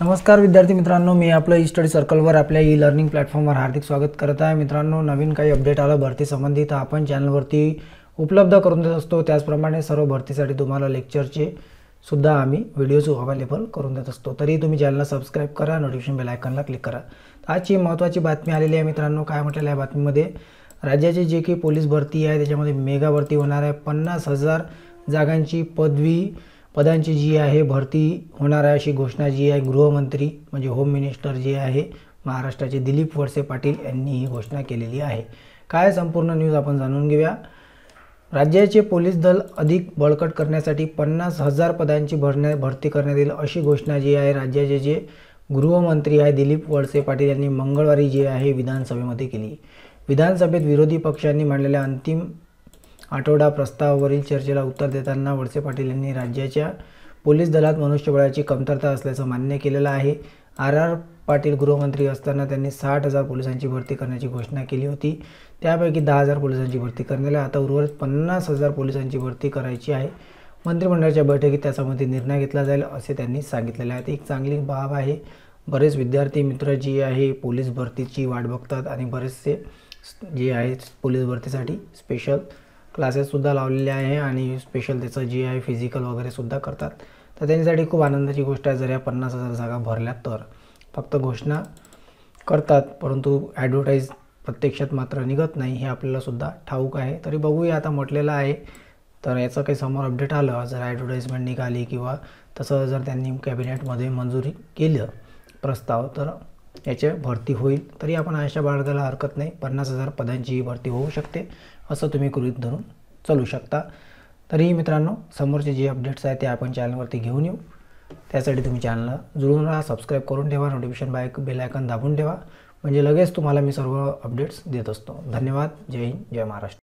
नमस्कार विद्यार्थी मित्रांनो मी आपलं ई स्टडी सर्कलवर आपल्या ई लर्निंग प्लॅटफॉर्मवर हार्दिक स्वागत करत आहे मित्रांनो नवीन काही अपडेट आलं संबंधित आपण चॅनलवरती उपलब्ध करून देत असतो त्याचप्रमाणे सर्व भरतीसाठी तुम्हाला लेक्चरचे सुद्धा आम्ही व्हिडिओज अवेलेबल करून देत असतो तरी तुम्ही चॅनलला सबस्क्राईब करा नोटिफिकेशन बेल आयकनला क्लिक करा आजची महत्त्वाची बातमी आलेली आहे मित्रांनो काय म्हटलेलं आहे बातमीमध्ये राज्याची जे काही पोलीस भरती आहे त्याच्यामध्ये मेगा भरती होणार आहे पन्नास हजार जागांची पदवी पदांची जी आहे भरती होणार आहे अशी घोषणा जी आहे गृहमंत्री म्हणजे होम मिनिस्टर जे आहे महाराष्ट्राचे दिलीप वळसे पाटील यांनी ही घोषणा केलेली आहे काय संपूर्ण न्यूज आपण जाणून घेऊया राज्याचे पोलीस दल अधिक बळकट करण्यासाठी पन्नास हजार पदांची भरण्या भरती करण्यात येईल अशी घोषणा जी आहे राज्याचे जे गृहमंत्री आहे दिलीप वळसे पाटील यांनी मंगळवारी जी आहे विधानसभेमध्ये केली विधानसभेत विरोधी पक्षांनी मांडलेल्या अंतिम आठवडा प्रस्तावावरील चर्चेला उत्तर देताना वळसे पाटील यांनी राज्याच्या पोलीस दलात मनुष्यबळाची कमतरता असल्याचं मान्य केलेलं आहे आर आर पाटील गृहमंत्री असताना त्यांनी साठ हजार पोलिसांची भरती करण्याची घोषणा केली होती त्यापैकी दहा हजार पोलिसांची भरती करण्याला आता उर्वरित पन्नास हजार पोलिसांची भरती करायची आहे मंत्रिमंडळाच्या बैठकीत त्यासंबंधी निर्णय घेतला जाईल असे त्यांनी सांगितलेले आहे एक चांगली बाब आहे बरेच विद्यार्थी मित्र जी आहे पोलीस भरतीची वाट बघतात आणि बरेचसे जे आहेत पोलीस भरतीसाठी स्पेशल क्लासेससुद्धा लावलेले आहे आणि स्पेशल त्याचं जे आहे फिजिकल वगैरेसुद्धा करतात तर त्यांच्यासाठी खूप आनंदाची गोष्ट आहे जर या पन्नास हजार जागा भरल्या तर फक्त घोषणा करतात परंतु ॲडव्हर्टाईज प्रत्यक्षात मात्र निघत नाही हे आपल्यालासुद्धा ठाऊक आहे तरी बघूया आता म्हटलेलं आहे तर याचं काही समोर अपडेट आलं जर ॲडव्हर्टाईजमेंट निघाली किंवा तसं जर त्यांनी कॅबिनेटमध्ये मंजुरी केलं प्रस्ताव तर याचे भरती होईल तरी आपण आशा बाळगायला हरकत नाही पन्नास हजार पदांची ही भरती होऊ शकते असं तुम्ही गृहित धरून चालू शकता तरीही मित्रांनो समोरचे जे अपडेट्स आहेत ते आपण चॅनलवरती घेऊन येऊ त्यासाठी तुम्ही चॅनलला जुळून राहा सबस्क्राईब करून ठेवा नोटिफिकेशन बाय बेलायकन दाबून ठेवा म्हणजे लगेच तुम्हाला मी सर्व अपडेट्स देत असतो धन्यवाद जय हिंद जय महाराष्ट्र